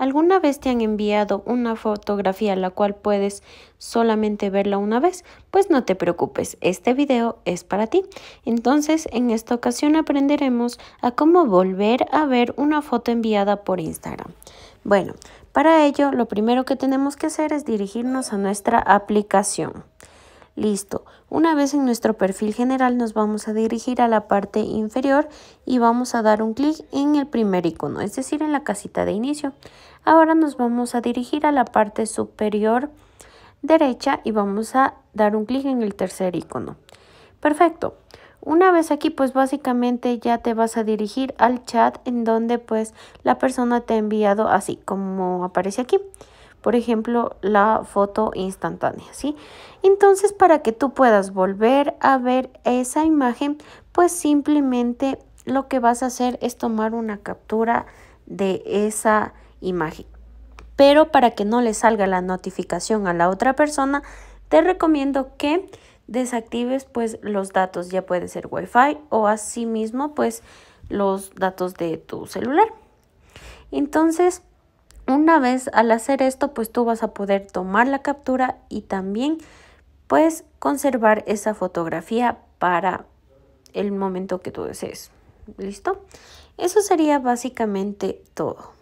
¿Alguna vez te han enviado una fotografía la cual puedes solamente verla una vez? Pues no te preocupes, este video es para ti. Entonces, en esta ocasión aprenderemos a cómo volver a ver una foto enviada por Instagram. Bueno, para ello lo primero que tenemos que hacer es dirigirnos a nuestra aplicación. Listo. Una vez en nuestro perfil general nos vamos a dirigir a la parte inferior y vamos a dar un clic en el primer icono, es decir, en la casita de inicio. Ahora nos vamos a dirigir a la parte superior derecha y vamos a dar un clic en el tercer icono. Perfecto. Una vez aquí, pues básicamente ya te vas a dirigir al chat en donde pues la persona te ha enviado así como aparece aquí por ejemplo, la foto instantánea, ¿sí? Entonces, para que tú puedas volver a ver esa imagen, pues simplemente lo que vas a hacer es tomar una captura de esa imagen. Pero para que no le salga la notificación a la otra persona, te recomiendo que desactives pues los datos, ya puede ser Wi-Fi o asimismo pues los datos de tu celular. Entonces, una vez al hacer esto, pues tú vas a poder tomar la captura y también pues conservar esa fotografía para el momento que tú desees. ¿Listo? Eso sería básicamente todo.